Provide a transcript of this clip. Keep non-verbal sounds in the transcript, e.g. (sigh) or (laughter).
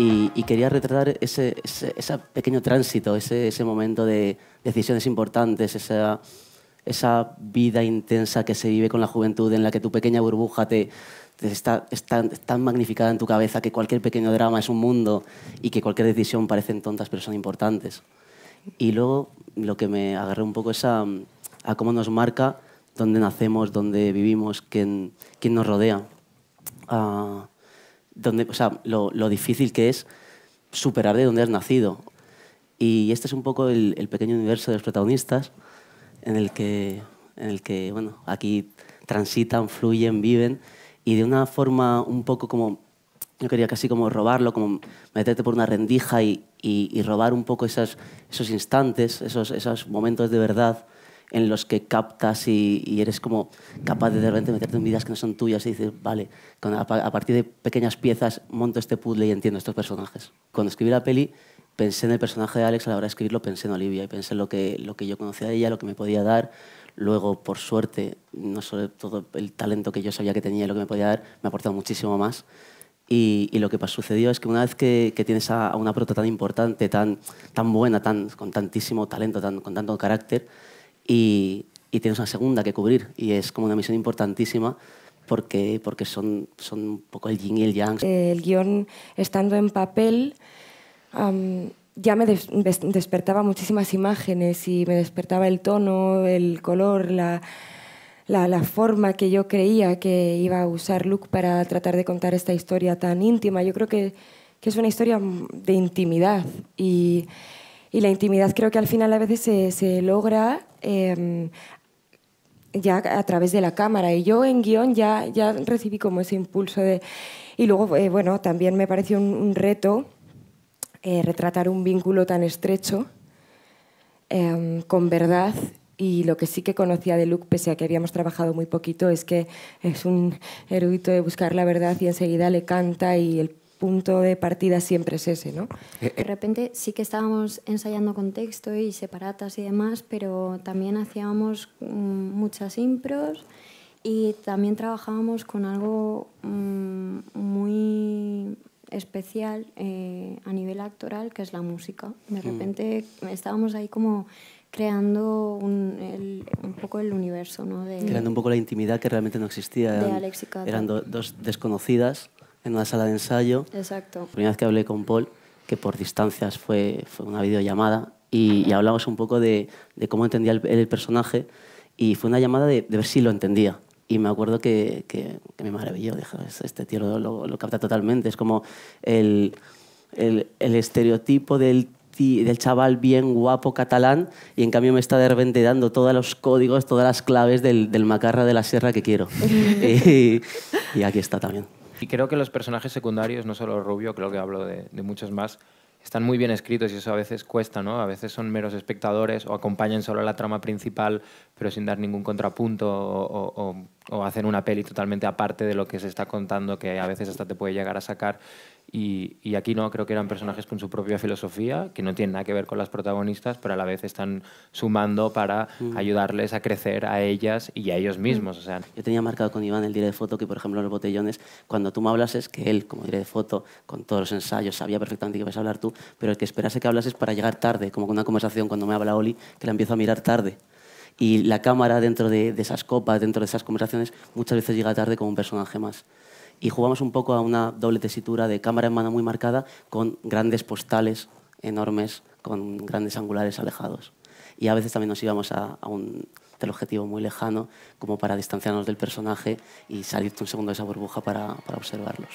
Y, quería retratar ese, pequeño tránsito, ese, momento de decisiones importantes, esa, esa vida intensa que se vive con la juventud, en la que tu pequeña burbuja te, está, tan magnificada en tu cabeza que cualquier pequeño drama es un mundo y que cualquier decisión parecen tontas pero son importantes. Y luego lo que me agarré un poco es a, cómo nos marca dónde nacemos, dónde vivimos, quién, quién nos rodea. Ah, o sea, lo, difícil que es superar de donde has nacido. Y este es un poco el, pequeño universo de los protagonistas en el que, bueno, aquí transitan, fluyen, viven y de una forma un poco como, yo quería casi como robarlo, como meterte por una rendija y, robar un poco esos instantes, esos momentos de verdad en los que captas y, eres como capaz de de repente meterte en vidas que no son tuyas y dices, vale, a, partir de pequeñas piezas monto este puzzle y entiendo estos personajes. Cuando escribí la peli, pensé en el personaje de Alex a la hora de escribirlo, pensé en Olivia y pensé en lo que, lo que yo conocía de ella, lo que me podía dar. Luego, por suerte, no solo todo el talento que yo sabía que tenía y lo que me podía dar, me ha aportado muchísimo más. Y, lo que sucedió es que una vez que, tienes a, a, una prota tan importante, tan, tan buena, tan, con tantísimo talento, tan, con tanto carácter, y, tienes una segunda que cubrir y es como una misión importantísima porque, porque son, son un poco el yin y el yang. El guión, estando en papel, ya me despertaba muchísimas imágenes y me despertaba el tono, el color, la... La, forma que yo creía que iba a usar Luke para tratar de contar esta historia tan íntima. Yo creo que, que es una historia de intimidad y y la intimidad creo que al final a veces se, se logra em, ya a través de la cámara. Y yo en guión ya, ya recibí como ese impulso de... Y luego, eh, bueno, también me pareció un, reto eh, retratar un vínculo tan estrecho em, con verdad y lo que sí que conocía de Luke, pese a que habíamos trabajado muy poquito, es que es un erudito de buscar la verdad y enseguida le canta y el punto de partida siempre es ese, ¿no? Eh, eh. De repente sí que estábamos ensayando con texto y separatas y demás, pero también hacíamos mm, muchas impros y también trabajábamos con algo mm, muy especial eh, a nivel actoral, que es la música. De mm. repente estábamos ahí como creando un, poco el universo, ¿no? creando un poco la intimidad que realmente no existía. Eran, eran dos desconocidas en una sala de ensayo. Exacto. La primera vez que hablé con Paul, que por distancias fue, fue una videollamada, y, hablamos un poco de, cómo entendía el, el, personaje, y fue una llamada de, ver si lo entendía. Y me acuerdo que, que, me maravilló, este, este tío lo, lo, capta totalmente, es como el, el, el estereotipo del del chaval bien guapo catalán y en cambio me está de dando todos los códigos, todas las claves del, macarra de la sierra que quiero. (laughs) y aquí está también. Y creo que los personajes secundarios, no solo Rubio, creo que hablo de, muchos más, están muy bien escritos y eso a veces cuesta, ¿no? A veces son meros espectadores o acompañan solo la trama principal, pero sin dar ningún contrapunto o, o, hacen una peli totalmente aparte de lo que se está contando, que a veces hasta te puede llegar a sacar. Y, aquí no, creo que eran personajes con su propia filosofía, que no tienen nada que ver con las protagonistas, pero a la vez están sumando para mm. ayudarles a crecer a ellas y a ellos mismos. O sea. Yo tenía marcado con Iván el día de foto que, por ejemplo, en los botellones, cuando tú me hablases, que él, como día de foto, con todos los ensayos, sabía perfectamente que ibas a hablar tú, pero el que esperase que hablases para llegar tarde, como con una conversación cuando me habla Oli, que la empiezo a mirar tarde y la cámara dentro de, esas copas, dentro de esas conversaciones, muchas veces llega tarde como un personaje más y jugamos un poco a una doble tesitura de cámara en mano muy marcada con grandes postales enormes, con grandes angulares alejados. Y a veces también nos íbamos a, un telobjetivo muy lejano como para distanciarnos del personaje y salir un segundo de esa burbuja para observarlos.